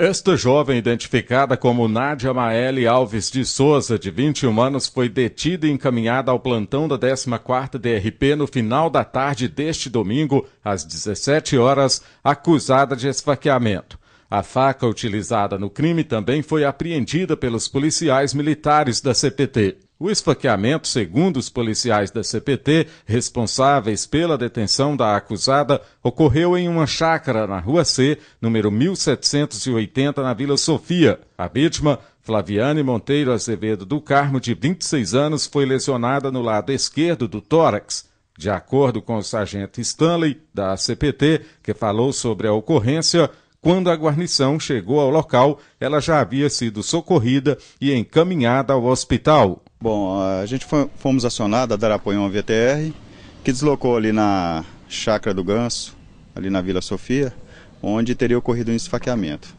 Esta jovem, identificada como Nádia Maele Alves de Souza, de 21 anos, foi detida e encaminhada ao plantão da 14ª DRP no final da tarde deste domingo, às 17 horas, acusada de esfaqueamento. A faca utilizada no crime também foi apreendida pelos policiais militares da CPT. O esfaqueamento, segundo os policiais da CPT, responsáveis pela detenção da acusada, ocorreu em uma chácara na Rua C, número 1780, na Vila Sofia. A vítima, Flaviane Monteiro Azevedo do Carmo, de 26 anos, foi lesionada no lado esquerdo do tórax. De acordo com o sargento Stanley, da CPT, que falou sobre a ocorrência, quando a guarnição chegou ao local, ela já havia sido socorrida e encaminhada ao hospital. Bom, a gente foi, fomos acionados a dar apoio a uma VTR que deslocou ali na Chácara do Ganso, ali na Vila Sofia, onde teria ocorrido um esfaqueamento.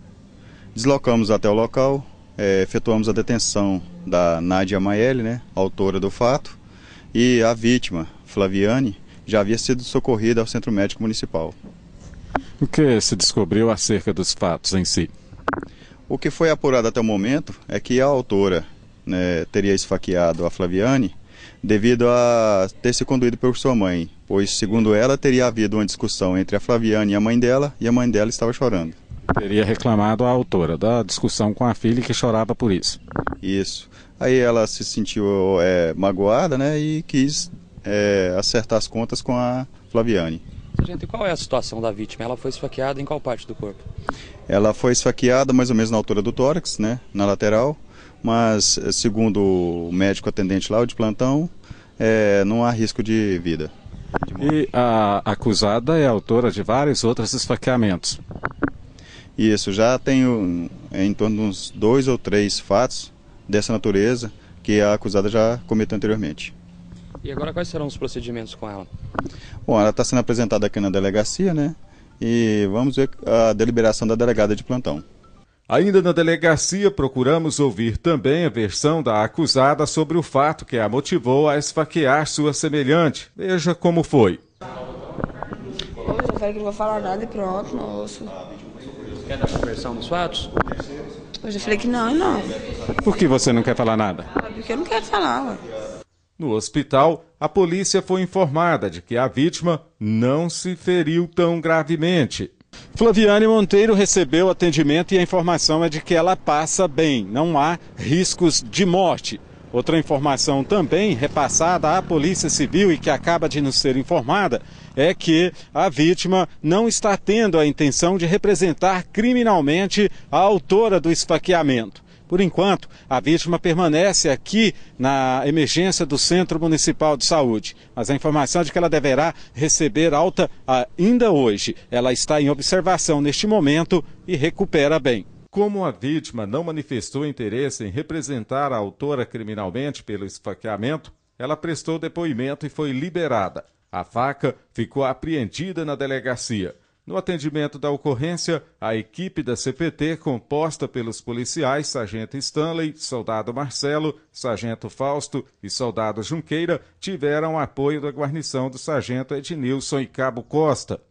Deslocamos até o local, é, efetuamos a detenção da Nádia Maeli, né, autora do fato, e a vítima, Flaviane, já havia sido socorrida ao Centro Médico Municipal. O que se descobriu acerca dos fatos em si? O que foi apurado até o momento é que a autora né, teria esfaqueado a Flaviane devido a ter se conduído por sua mãe, pois, segundo ela, teria havido uma discussão entre a Flaviane e a mãe dela e a mãe dela estava chorando. Teria reclamado a autora da discussão com a filha que chorava por isso. Isso. Aí ela se sentiu é, magoada né, e quis é, acertar as contas com a Flaviane sargento, e qual é a situação da vítima? Ela foi esfaqueada em qual parte do corpo? Ela foi esfaqueada mais ou menos na altura do tórax, né, na lateral, mas eh, segundo o médico atendente lá, o de plantão, é, não há risco de vida. e a acusada é autora de vários outros esfaqueamentos. Isso, já tenho é em torno de uns dois ou três fatos dessa natureza que a acusada já cometeu anteriormente. E agora quais serão os procedimentos com ela? Bom, ela está sendo apresentada aqui na delegacia, né? E vamos ver a deliberação da delegada de plantão. Ainda na delegacia, procuramos ouvir também a versão da acusada sobre o fato que a motivou a esfaquear sua semelhante. Veja como foi. Hoje eu falei que não vou falar nada e pronto, nossa. Quer dar a versão dos fatos? Hoje já falei que não, não. Por que você não quer falar nada? Porque eu não quero falar, ué. No hospital, a polícia foi informada de que a vítima não se feriu tão gravemente. Flaviane Monteiro recebeu atendimento e a informação é de que ela passa bem, não há riscos de morte. Outra informação também repassada à Polícia Civil e que acaba de nos ser informada é que a vítima não está tendo a intenção de representar criminalmente a autora do esfaqueamento. Por enquanto, a vítima permanece aqui na emergência do Centro Municipal de Saúde, mas a informação é de que ela deverá receber alta ainda hoje. Ela está em observação neste momento e recupera bem. Como a vítima não manifestou interesse em representar a autora criminalmente pelo esfaqueamento, ela prestou depoimento e foi liberada. A faca ficou apreendida na delegacia. No atendimento da ocorrência, a equipe da CPT, composta pelos policiais Sargento Stanley, Soldado Marcelo, Sargento Fausto e Soldado Junqueira, tiveram apoio da guarnição do Sargento Ednilson e Cabo Costa.